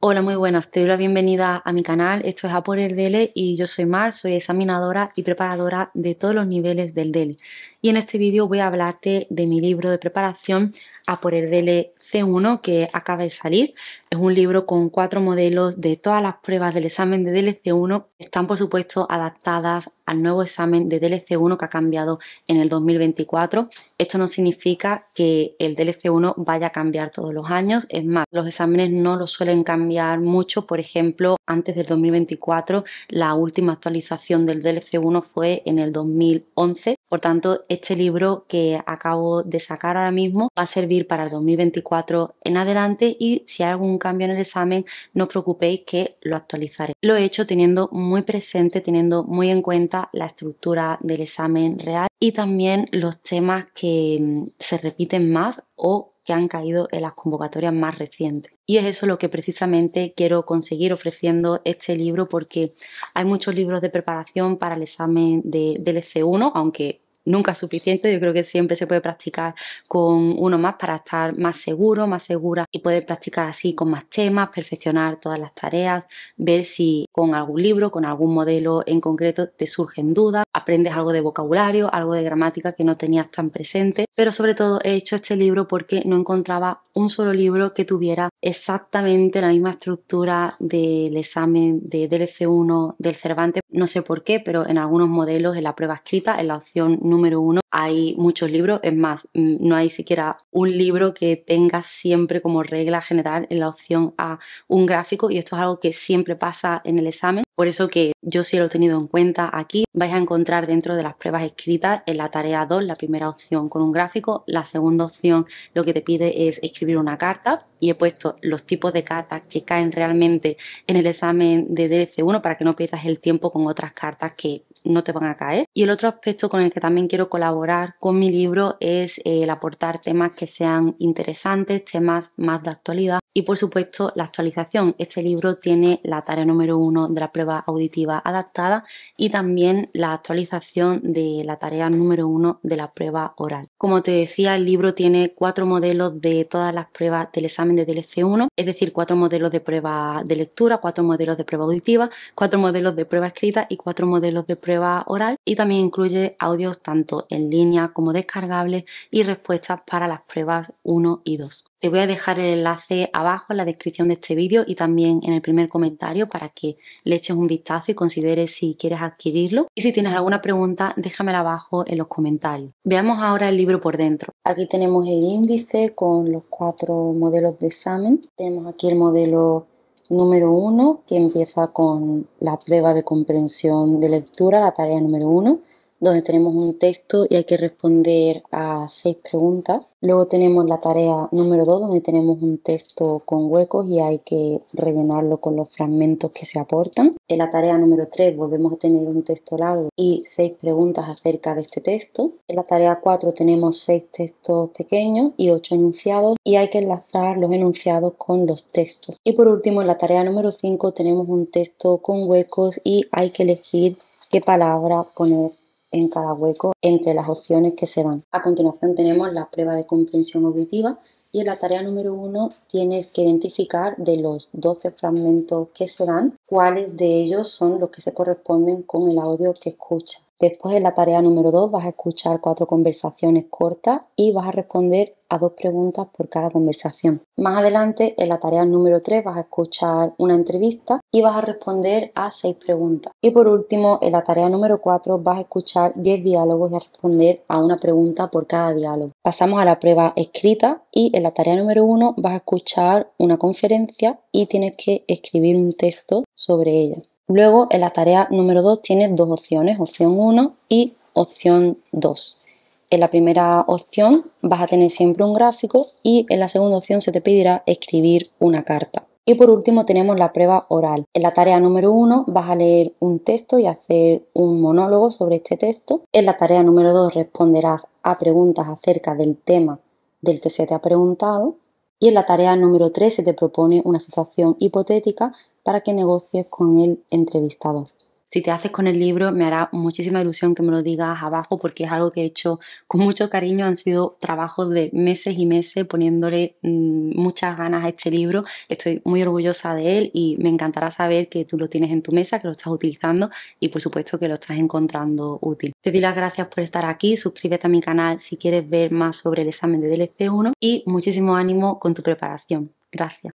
Hola, muy buenas, te doy la bienvenida a mi canal. Esto es A por el y yo soy Mar, soy examinadora y preparadora de todos los niveles del DELE y en este vídeo voy a hablarte de mi libro de preparación a por el DLC1 que acaba de salir. Es un libro con cuatro modelos de todas las pruebas del examen de DLC1. Están por supuesto adaptadas al nuevo examen de DLC1 que ha cambiado en el 2024. Esto no significa que el DLC1 vaya a cambiar todos los años. Es más, los exámenes no lo suelen cambiar mucho. Por ejemplo, antes del 2024 la última actualización del DLC1 fue en el 2011 por tanto, este libro que acabo de sacar ahora mismo va a servir para el 2024 en adelante y si hay algún cambio en el examen, no os preocupéis que lo actualizaré. Lo he hecho teniendo muy presente, teniendo muy en cuenta la estructura del examen real y también los temas que mm, se repiten más o que han caído en las convocatorias más recientes. Y es eso lo que precisamente quiero conseguir ofreciendo este libro porque hay muchos libros de preparación para el examen del EC1, aunque nunca es suficiente, yo creo que siempre se puede practicar con uno más para estar más seguro, más segura y poder practicar así con más temas, perfeccionar todas las tareas, ver si con algún libro, con algún modelo en concreto te surgen dudas, aprendes algo de vocabulario, algo de gramática que no tenías tan presente, pero sobre todo he hecho este libro porque no encontraba un solo libro que tuviera exactamente la misma estructura del examen de DLC1 del Cervantes, no sé por qué, pero en algunos modelos en la prueba escrita, en la opción número número uno. Hay muchos libros, es más, mm, no hay siquiera un libro que tenga siempre como regla general en la opción a un gráfico y esto es algo que siempre pasa en el examen. Por eso que yo sí lo he tenido en cuenta aquí. Vais a encontrar dentro de las pruebas escritas en la tarea 2 la primera opción con un gráfico, la segunda opción lo que te pide es escribir una carta y he puesto los tipos de cartas que caen realmente en el examen de DC1 para que no pierdas el tiempo con otras cartas que no te van a caer. Y el otro aspecto con el que también quiero colaborar con mi libro es eh, el aportar temas que sean interesantes, temas más de actualidad y por supuesto, la actualización. Este libro tiene la tarea número uno de la prueba auditiva adaptada y también la actualización de la tarea número uno de la prueba oral. Como te decía, el libro tiene cuatro modelos de todas las pruebas del examen de DLC1, es decir, cuatro modelos de prueba de lectura, cuatro modelos de prueba auditiva, cuatro modelos de prueba escrita y cuatro modelos de prueba oral. Y también incluye audios tanto en línea como descargables y respuestas para las pruebas 1 y 2. Te voy a dejar el enlace abajo en la descripción de este vídeo y también en el primer comentario para que le eches un vistazo y consideres si quieres adquirirlo. Y si tienes alguna pregunta, déjamela abajo en los comentarios. Veamos ahora el libro por dentro. Aquí tenemos el índice con los cuatro modelos de examen. Tenemos aquí el modelo número uno que empieza con la prueba de comprensión de lectura, la tarea número uno donde tenemos un texto y hay que responder a seis preguntas. Luego tenemos la tarea número 2, donde tenemos un texto con huecos y hay que rellenarlo con los fragmentos que se aportan. En la tarea número tres volvemos a tener un texto largo y seis preguntas acerca de este texto. En la tarea 4 tenemos seis textos pequeños y ocho enunciados y hay que enlazar los enunciados con los textos. Y por último, en la tarea número 5 tenemos un texto con huecos y hay que elegir qué palabra poner en cada hueco entre las opciones que se dan. A continuación tenemos la prueba de comprensión auditiva y en la tarea número uno tienes que identificar de los 12 fragmentos que se dan cuáles de ellos son los que se corresponden con el audio que escuchas. Después en la tarea número 2 vas a escuchar cuatro conversaciones cortas y vas a responder a dos preguntas por cada conversación. Más adelante en la tarea número 3 vas a escuchar una entrevista y vas a responder a seis preguntas. Y por último en la tarea número 4 vas a escuchar 10 diálogos y a responder a una pregunta por cada diálogo. Pasamos a la prueba escrita y en la tarea número 1 vas a escuchar una conferencia y tienes que escribir un texto sobre ella. Luego, en la tarea número 2 tienes dos opciones, opción 1 y opción 2. En la primera opción vas a tener siempre un gráfico y en la segunda opción se te pedirá escribir una carta. Y por último tenemos la prueba oral. En la tarea número 1 vas a leer un texto y hacer un monólogo sobre este texto. En la tarea número 2 responderás a preguntas acerca del tema del que se te ha preguntado. Y en la tarea número 3 se te propone una situación hipotética para que negocies con el entrevistador. Si te haces con el libro, me hará muchísima ilusión que me lo digas abajo porque es algo que he hecho con mucho cariño. Han sido trabajos de meses y meses poniéndole mm, muchas ganas a este libro. Estoy muy orgullosa de él y me encantará saber que tú lo tienes en tu mesa, que lo estás utilizando y por supuesto que lo estás encontrando útil. Te doy las gracias por estar aquí. Suscríbete a mi canal si quieres ver más sobre el examen de DLC1 y muchísimo ánimo con tu preparación. Gracias.